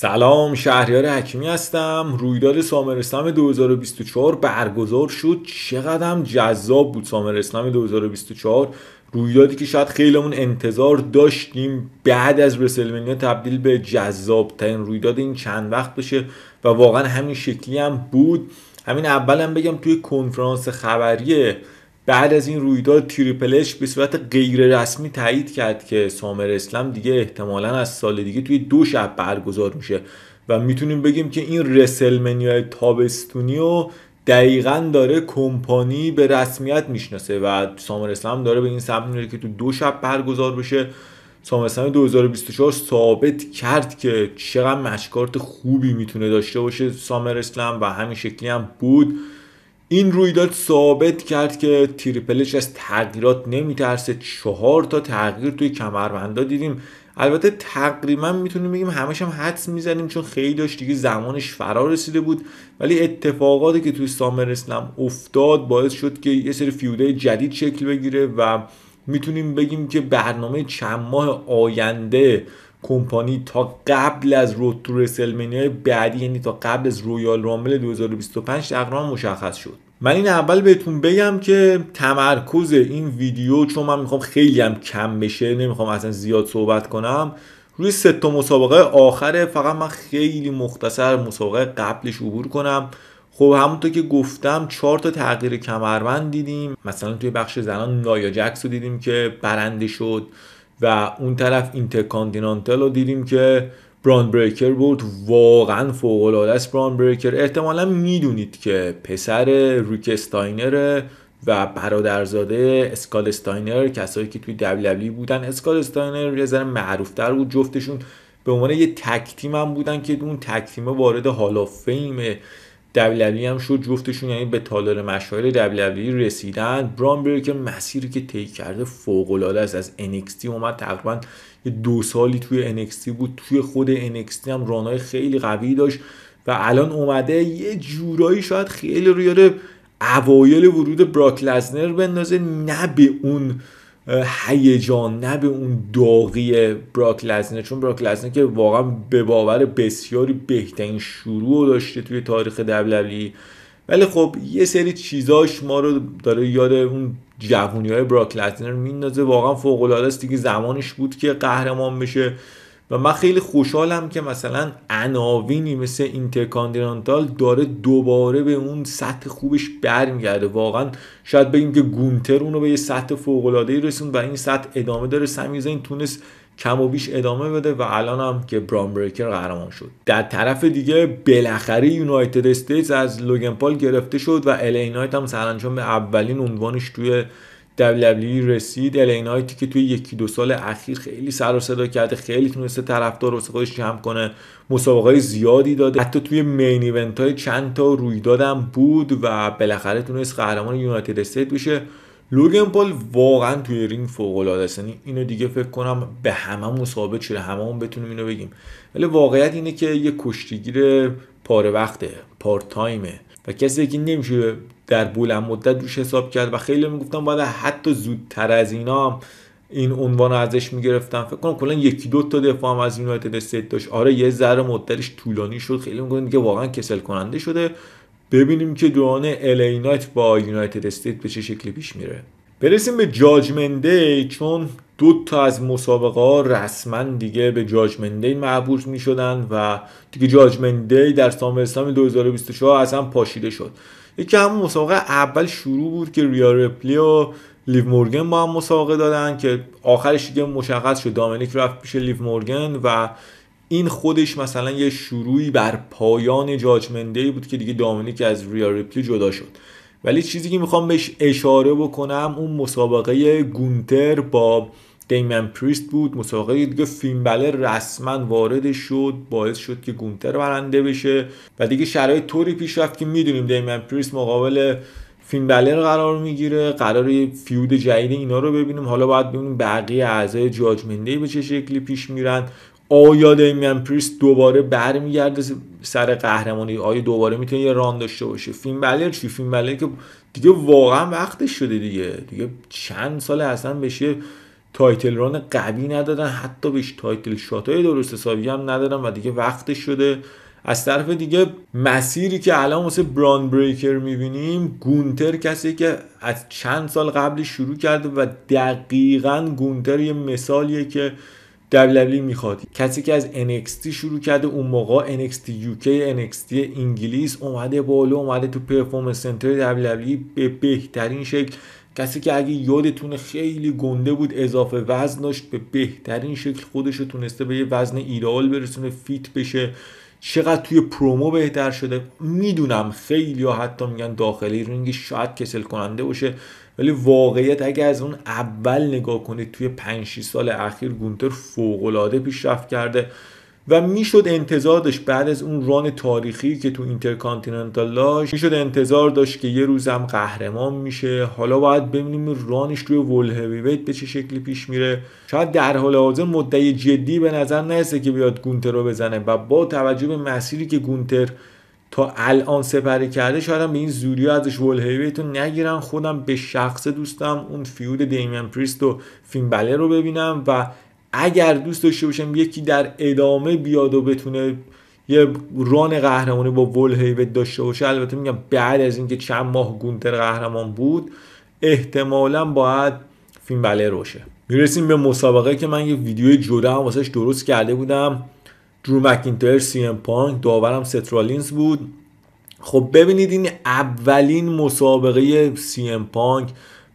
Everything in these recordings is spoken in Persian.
سلام شهریار حکیمی هستم رویداد سامر اسلام 2024 برگزار شد چقدر جذاب بود سامر اسلام 2024 رویدادی که شاید خیلیمون انتظار داشتیم بعد از رسلمنیا تبدیل به جذاب ترین رویداد این چند وقت بشه و واقعا همین شکلی هم بود همین اولم هم بگم توی کنفرانس خبری بعد از این رویداد تریپلش به صورت غیر رسمی تایید کرد که سامر اسلم دیگه احتمالا از سال دیگه توی دو شب برگزار میشه و میتونیم بگیم که این رسلمنیای تابستونی و دقیقا داره کمپانی به رسمیت میشناسه و سامر اسلام داره به این سمت میره که تو دو شب برگزار بشه سامر اسلام 2024 ثابت کرد که چقدر مشکارت خوبی میتونه داشته باشه سامر اسلام و همین شکلی هم بود این رویداد ثابت کرد که تریپلش از تغییرات نمیترسه چهار تا تغییر توی کمربندا دیدیم البته تقریبا میتونیم بگیم همش هم حدس میزنیم چون خیلی داشت دیگه زمانش فرا رسیده بود ولی اتفاقاتی که توی سامر اسلم افتاد باعث شد که یه سری فیوده جدید شکل بگیره و میتونیم بگیم که برنامه چند ماه آینده کمپانی تا قبل از رود تو بعدی یعنی تا قبل از رویال رامل 2025 تقریبا مشخص شد من این اول بهتون بگم که تمرکز این ویدیو چون من میخوام خیلی هم کم بشه نمیخوام اصلا زیاد صحبت کنم روی سه تا مسابقه آخره فقط من خیلی مختصر مسابقه قبلش عبور کنم خب همونطور که گفتم چهار تا تغییر کمربند دیدیم مثلا توی بخش زنان نایا جکس رو دیدیم که برنده شد و اون طرف اینترکانتینانتال رو دیدیم که بران بریکر بود واقعا فوق العاده است بران بریکر احتمالا میدونید که پسر ریک استاینر و برادرزاده اسکال استاینر کسایی که توی دبلیو بودن اسکال استاینر یه ذره معروفتر بود جفتشون به عنوان یه تک هم بودن که اون تک وارد هال فیمه دبلیوی هم شد جفتشون یعنی به تالار مشاهیر دبلیوی رسیدن بران بریکر مسیری که طی کرده فوق است از NXT اومد تقریبا دو سالی توی NXT بود توی خود NXT هم رانای خیلی قوی داشت و الان اومده یه جورایی شاید خیلی رو اوایل ورود براک لزنر بندازه نه به اون هیجان نه به اون داغی براک لزنه چون براک لزنه که واقعا به باور بسیاری بهترین شروع داشته توی تاریخ دبلبلی ولی خب یه سری چیزاش ما رو داره یاد اون جوونی های براک لزنر میندازه واقعا فوق العاده است دیگه زمانش بود که قهرمان بشه و من خیلی خوشحالم که مثلا عناوینی مثل اینترکاندینانتال داره دوباره به اون سطح خوبش برمیگرده واقعا شاید بگیم که گونتر اونو به یه سطح فوقلادهی رسوند و این سطح ادامه داره سمیزین تونست کم و بیش ادامه بده و الان هم که برام بریکر قهرمان شد در طرف دیگه بالاخره یونایتد استیتس از لوگن پال گرفته شد و الینایت هم سرانجام به اولین عنوانش توی WWE رسید الینایتی که توی یکی دو سال اخیر خیلی سر و صدا کرده خیلی تونسته طرفدار واسه خودش جمع کنه مسابقه زیادی داده حتی توی مین ایونت های چند تا رویدادم بود و بالاخره تونست قهرمان یونایتد استیت بشه لوگن پال واقعا توی رینگ فوق العاده یعنی اینو دیگه فکر کنم به همه مسابقه شده هممون بتونیم اینو بگیم ولی واقعیت اینه که یه کشتیگیر پاره وقته پارت تایمه و کسی که نمیشه در بلند مدت روش حساب کرد و خیلی میگفتم باید حتی زودتر از اینا این عنوان ازش میگرفتم فکر کنم کلا یکی دو تا دفاع هم از یونایتد استیت داشت آره یه ذره مدتش طولانی شد خیلی میگن دیگه واقعا کسل کننده شده ببینیم که دوران الینایت با یونایتد استیت به چه شکلی پیش میره برسیم به جاجمنده چون دو تا از مسابقه ها رسما دیگه به جاجمنده معبور می شدن و دیگه جاجمنده در سامر 2024 اصلا پاشیده شد یکی همون مسابقه اول شروع بود که ریا رپلی و لیو مورگن با هم مسابقه دادن که آخرش دیگه مشخص شد دامنیک رفت پیش لیو مورگن و این خودش مثلا یه شروعی بر پایان جاجمنده بود که دیگه دامنیک از ریا رپلی جدا شد ولی چیزی که میخوام بهش اشاره بکنم اون مسابقه گونتر با دیمن پریست بود مسابقه دیگه فینبله رسما وارد شد باعث شد که گونتر برنده بشه و دیگه شرایط طوری پیش رفت که میدونیم دیمن پریست مقابل فیلم رو قرار میگیره قرار فیود جدید اینا رو ببینیم حالا باید ببینیم بقیه اعضای جاجمنده به چه شکلی پیش میرن آیا دیمین پریست دوباره برمیگرده سر قهرمانی آیا دوباره میتونه یه ران داشته باشه فیلم چی که دیگه واقعا وقتش شده دیگه دیگه چند سال اصلا بشه تایتل ران قوی ندادن حتی بهش تایتل شات های درست حسابی هم ندادن و دیگه وقتش شده از طرف دیگه مسیری که الان واسه بران بریکر میبینیم گونتر کسی که از چند سال قبل شروع کرده و دقیقا گونتر یه مثالیه که دبلیو میخواد کسی که از NXT شروع کرده اون موقع NXT UK NXT انگلیس اومده بالا اومده تو پرفومنس سنتر دبلیو به بهترین شکل کسی که اگه یادتون خیلی گنده بود اضافه وزن داشت به بهترین شکل خودش رو تونسته به یه وزن ایدئال برسونه فیت بشه چقدر توی پرومو بهتر شده میدونم خیلی یا حتی میگن داخلی رینگ شاید کسل کننده باشه ولی واقعیت اگه از اون اول نگاه کنید توی 5 سال اخیر گونتر فوقالعاده پیشرفت کرده و میشد انتظار داشت بعد از اون ران تاریخی که تو اینترکانتیننتال داشت میشد انتظار داشت که یه روز هم قهرمان میشه حالا باید ببینیم رانش روی ول به چه شکلی پیش میره شاید در حال حاضر مدعی جدی به نظر نرسه که بیاد گونتر رو بزنه و با توجه به مسیری که گونتر تا الان سپری کرده شاید به این زوری ازش ولهویویت رو نگیرن خودم به شخص دوستم اون فیود دیمین پریست و بله رو ببینم و اگر دوست داشته باشم یکی در ادامه بیاد و بتونه یه ران قهرمانی با ول ولهیوت داشته باشه البته میگم بعد از اینکه چند ماه گونتر قهرمان بود احتمالا باید فیلم بله روشه میرسیم به مسابقه که من یه ویدیو جدا هم واسش درست کرده بودم درو مکینتر سی ام پانک داورم سترالینز بود خب ببینید این اولین مسابقه سی ام پانک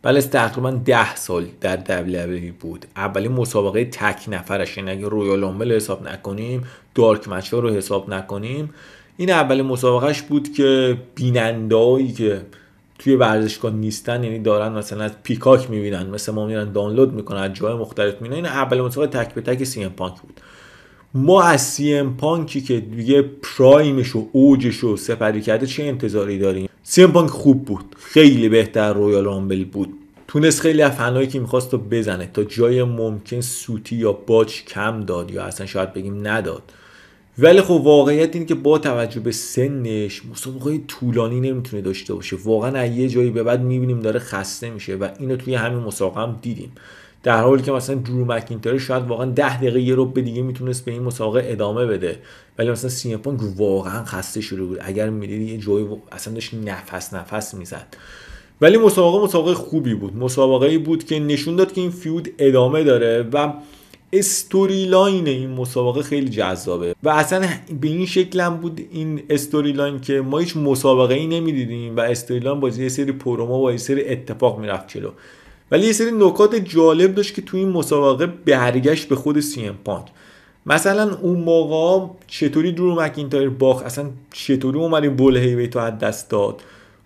بلس تقریبا ده سال در دبلیو بود اولین مسابقه تک نفرش یعنی اگه رویال آمبل حساب نکنیم دارک مچ رو حساب نکنیم این اولین مسابقهش بود که بینندهایی که توی ورزشگاه نیستن یعنی دارن مثلا از پیکاک میبینن مثل ما میرن دانلود میکنن از جای مختلف میبینن این اول مسابقه تک به تک سیمپانک پانک بود ما از سی ام پانکی که دیگه پرایمش و اوجش رو سپری کرده چه انتظاری داریم سی ام پانک خوب بود خیلی بهتر رویال رامبل بود تونست خیلی از فنایی که میخواست رو بزنه تا جای ممکن سوتی یا باچ کم داد یا اصلا شاید بگیم نداد ولی خب واقعیت این که با توجه به سنش مسابقه طولانی نمیتونه داشته باشه واقعا از یه جایی به بعد میبینیم داره خسته میشه و اینو توی همین مسابقه هم دیدیم در حالی که مثلا درو مکینتاری شاید واقعا ده دقیقه یه به دیگه میتونست به این مسابقه ادامه بده ولی مثلا سیمپانک واقعا خسته شده بود اگر میدید یه جایی اصلا داشت نفس نفس میزد ولی مسابقه مسابقه خوبی بود مسابقه ای بود که نشون داد که این فیود ادامه داره و استوری لاین این مسابقه خیلی جذابه و اصلا به این هم بود این استوری لاین که ما هیچ مسابقه ای نمیدیدیم و استوری لاین بازی یه سری پروما با یه سری اتفاق میرفت جلو ولی یه سری نکات جالب داشت که تو این مسابقه برگشت به خود سی ام پانک مثلا اون موقع چطوری درو مکینتایر باخ اصلا چطوری اومد این بول هیوی تو از دست داد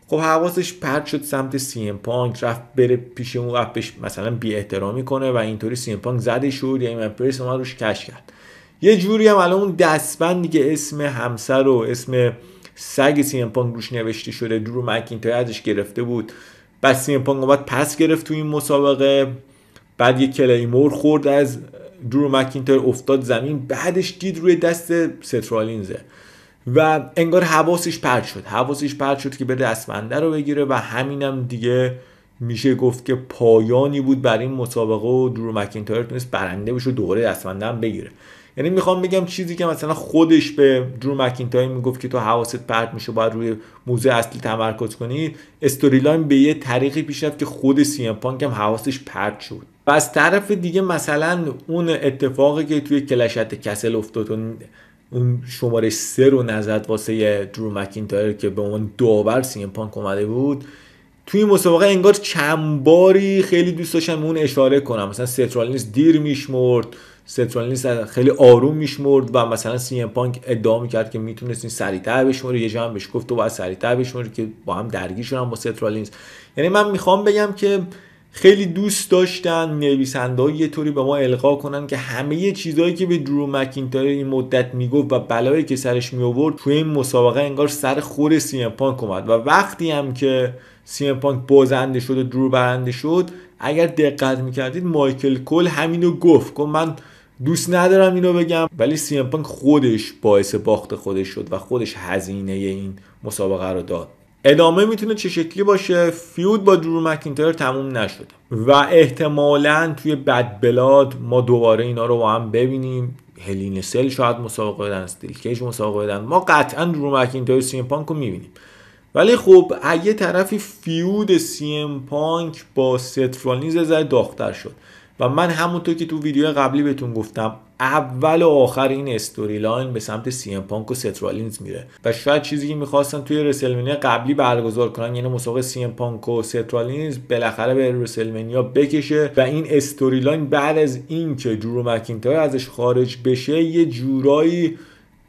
خب حواسش پرد شد سمت سی ام پانک رفت بره پیش اون بهش مثلا بی احترامی کنه و اینطوری سی ام پانک زده شد یا من پرس روش کش کرد یه جوری هم الان اون دستبندی که اسم همسر و اسم سگ سی ام پانک روش نوشته شده درو مکینتایر ازش گرفته بود بعد سیمپانگ آمد پس گرفت تو این مسابقه بعد یه کلیمور خورد از درو مکینتر افتاد زمین بعدش دید روی دست سترالینزه و انگار حواسش پرد شد حواسش پرد شد که به دستمنده رو بگیره و همینم دیگه میشه گفت که پایانی بود برای این مسابقه و درو مکینتر تونست برنده بشه و دوباره دستمنده هم بگیره یعنی میخوام بگم چیزی که مثلا خودش به درو مکینتای میگفت که تو حواست پرت میشه باید روی موزه اصلی تمرکز کنی استوری لاین به یه طریقی پیش رفت که خود سی ام پانک هم حواسش پرت شد و از طرف دیگه مثلا اون اتفاقی که توی کلشت کسل افتاد و اون شماره سه رو نزد واسه درو مکینتایر که به اون داور سی ام پانک اومده بود توی مسابقه انگار چند باری خیلی دوست داشتم اون اشاره کنم مثلا سترالینز دیر میشمرد سنترالیست خیلی آروم میشمرد و مثلا سی ام پانک ادعا میکرد که میتونست این سریعتر بشمره یه جمع بهش گفت تو باید سریعتر بشمره که با هم درگیر شدن با سنترالیست یعنی من میخوام بگم که خیلی دوست داشتن نویسنده یه طوری به ما القا کنن که همه چیزهایی که به درو مکینتایر این مدت میگفت و بلایی که سرش می آورد توی این مسابقه انگار سر خور سی ام پانک اومد و وقتی هم که سی ام پانک بازنده شد و درو برنده شد اگر دقت میکردید مایکل کل همینو گفت گفت من دوست ندارم اینو بگم ولی سی ام خودش باعث باخت خودش شد و خودش هزینه این مسابقه رو داد ادامه میتونه چه شکلی باشه فیود با درو مکینتایر تموم نشده و احتمالا توی بد بلاد ما دوباره اینا رو با هم ببینیم هلین سل شاید مسابقه بدن کیج مسابقه بدن ما قطعا درو مکینتایر سی ام پانک رو میبینیم ولی خب اگه طرفی فیود سی ام پانک با سترالینز ذره داختر شد و من همونطور که تو ویدیو قبلی بهتون گفتم اول و آخر این استوری لاین به سمت سی ام پانک و سترالینز میره و شاید چیزی که میخواستن توی رسلمنیا قبلی برگزار کنن یعنی مسابقه سی ام پانک و سترالینز بالاخره به رسلمنیا بکشه و این استوری لاین بعد از اینکه جورو مکینتای ازش خارج بشه یه جورایی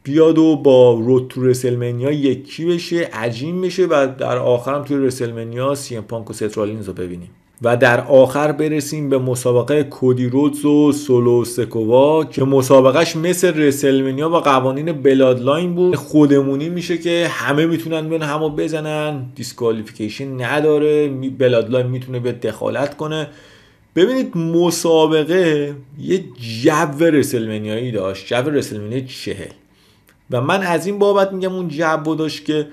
بیاد و با رود تو رسلمنیا یکی بشه عجیم بشه و در آخرم توی رسلمنیا سی ام و سترالینز رو ببینیم و در آخر برسیم به مسابقه کودی رودز و سولو سکووا که مسابقهش مثل رسلمنیا با قوانین بلادلاین بود خودمونی میشه که همه میتونن به همو بزنن دیسکالیفیکیشن نداره بلادلاین میتونه به دخالت کنه ببینید مسابقه یه جو رسلمنیایی داشت جو رسلمنیا چهل و من از این بابت میگم اون جو داشت که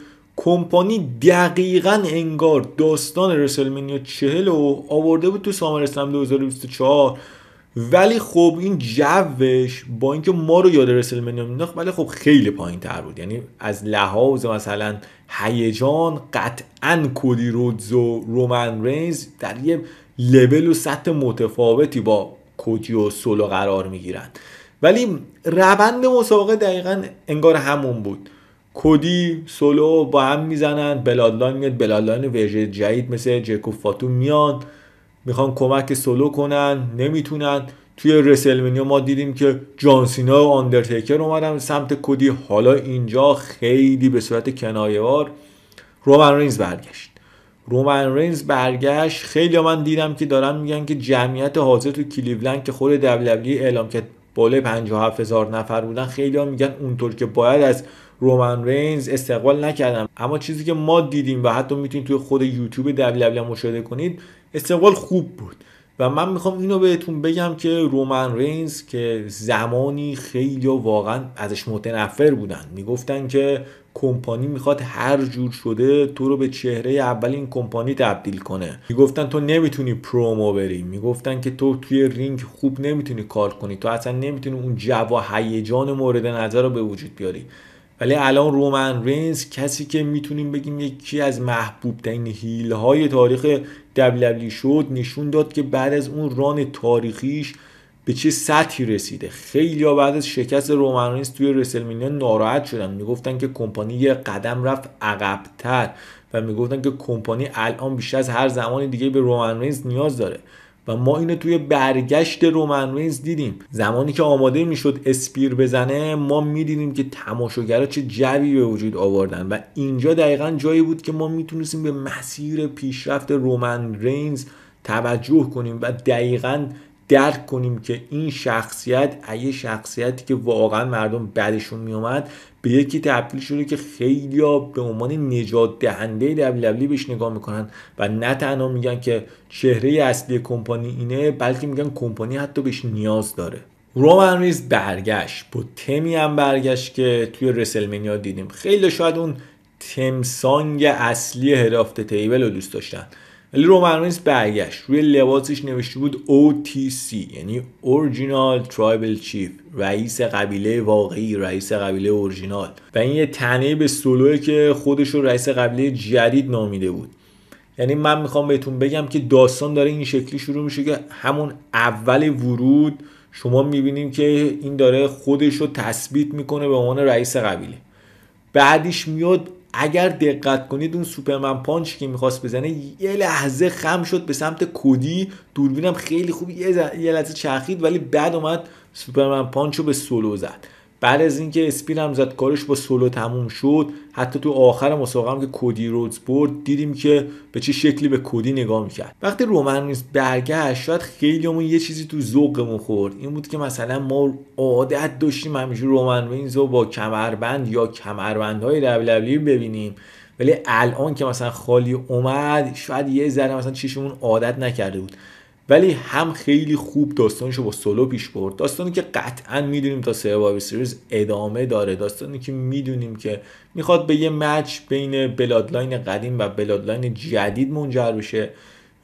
کمپانی دقیقا انگار داستان رسلمنیا چهل و آورده بود تو سامرسلم 2024 ولی خب این جوش با اینکه ما رو یاد رسلمنیا مینداخت ولی خب خیلی پایین تر بود یعنی از لحاظ مثلا هیجان قطعا کودی رودز و رومن رینز در یه لول و سطح متفاوتی با کودی و سولو قرار میگیرند ولی روند مسابقه دقیقا انگار همون بود کودی سولو با هم میزنن بلادلاین میاد بلادلاین ورژن جدید مثل جکو فاتو میان میخوان کمک سولو کنن نمیتونن توی رسلمنیا ما دیدیم که جانسینا و آندرتیکر اومدن سمت کودی حالا اینجا خیلی به صورت کنایهوار رومن رینز برگشت رومن رینز برگشت خیلی من دیدم که دارن میگن که جمعیت حاضر تو کلیولند که خود دبلیو اعلام کرد بالای 57 هزار نفر بودن خیلی میگن اونطور که باید از رومن رینز استقبال نکردن اما چیزی که ما دیدیم و حتی میتونید توی خود یوتیوب دبلی مشاهده کنید استقبال خوب بود و من میخوام اینو بهتون بگم که رومن رینز که زمانی خیلی واقعا ازش متنفر بودن میگفتن که کمپانی میخواد هر جور شده تو رو به چهره اولین این کمپانی تبدیل کنه میگفتن تو نمیتونی پرومو بری میگفتن که تو توی رینگ خوب نمیتونی کار کنی تو اصلا نمیتونی اون جو و هیجان مورد نظر رو به وجود بیاری ولی الان رومن رینز کسی که میتونیم بگیم یکی از محبوب ترین هیل های تاریخ دبلبلی شد نشون داد که بعد از اون ران تاریخیش به چه سطحی رسیده خیلی ها بعد از شکست رومن رینز توی رسلمینیا ناراحت شدن میگفتن که کمپانی یه قدم رفت عقبتر و میگفتن که کمپانی الان بیشتر از هر زمان دیگه به رومن رینز نیاز داره و ما اینو توی برگشت رومن رینز دیدیم زمانی که آماده میشد اسپیر بزنه ما میدیدیم که تماشاگرها چه جوی به وجود آوردن و اینجا دقیقا جایی بود که ما میتونستیم به مسیر پیشرفت رومن رینز توجه کنیم و دقیقا درک کنیم که این شخصیت ایه شخصیتی که واقعا مردم بدشون میومد به یکی تبدیل شده که خیلی ها به عنوان نجات دهنده دبلیو بهش نگاه میکنن و نه تنها میگن که چهره اصلی کمپانی اینه بلکه میگن کمپانی حتی بهش نیاز داره رومن ریز برگشت با تمی هم برگشت که توی رسلمنیا دیدیم خیلی شاید اون تمسانگ اصلی هرافت تیبل رو دوست داشتن ولی رینز برگشت روی لباسش نوشته بود OTC یعنی اورجینال Tribal چیف رئیس قبیله واقعی رئیس قبیله اورجینال و این یه تنه به سلوه که خودش رو رئیس قبیله جدید نامیده بود یعنی من میخوام بهتون بگم که داستان داره این شکلی شروع میشه که همون اول ورود شما میبینیم که این داره خودش رو تثبیت میکنه به عنوان رئیس قبیله بعدیش میاد اگر دقت کنید اون سوپرمن پانچ که میخواست بزنه یه لحظه خم شد به سمت کودی دوربینم خیلی خوب یه, لحظه چرخید ولی بعد اومد سوپرمن پانچ رو به سولو زد بعد از اینکه اسپیل هم زد کارش با سولو تموم شد حتی تو آخر مسابقه هم که کودی رودز برد دیدیم که به چه شکلی به کودی نگاه میکرد وقتی رومن برگشت شاید خیلیمون یه چیزی تو ذوقمون خورد این بود که مثلا ما عادت داشتیم همیشه رومن رینز رو با کمربند یا کمربندهای دبلیو ببینیم ولی الان که مثلا خالی اومد شاید یه ذره مثلا چیشمون عادت نکرده بود ولی هم خیلی خوب رو با سولو پیش برد داستانی که قطعا میدونیم تا سروایور سریز ادامه داره داستانی که میدونیم که میخواد به یه مچ بین بلادلاین قدیم و بلادلاین جدید منجر بشه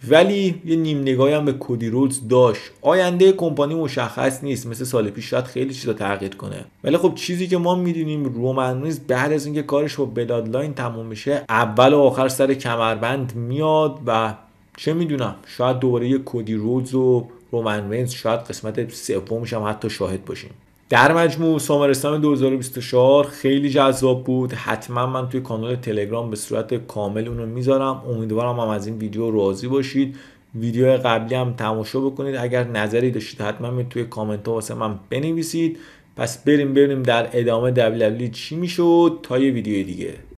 ولی یه نیم نگاهی هم به کودی رولز داشت آینده کمپانی مشخص نیست مثل سال پیش شاید خیلی چیزا تغییر کنه ولی خب چیزی که ما میدونیم رومن نیست بعد از اینکه کارش با بلادلاین تموم میشه اول و آخر سر کمربند میاد و چه میدونم شاید دوباره یه کودی رودز و رومن رینز شاید قسمت سومش هم حتی شاهد باشیم در مجموع سامرستان 2024 خیلی جذاب بود حتما من توی کانال تلگرام به صورت کامل اونو میذارم امیدوارم هم از این ویدیو راضی باشید ویدیو قبلی هم تماشا بکنید اگر نظری داشتید حتما توی کامنت ها واسه من بنویسید پس بریم بریم در ادامه دبلیو چی میشد تا یه ویدیو دیگه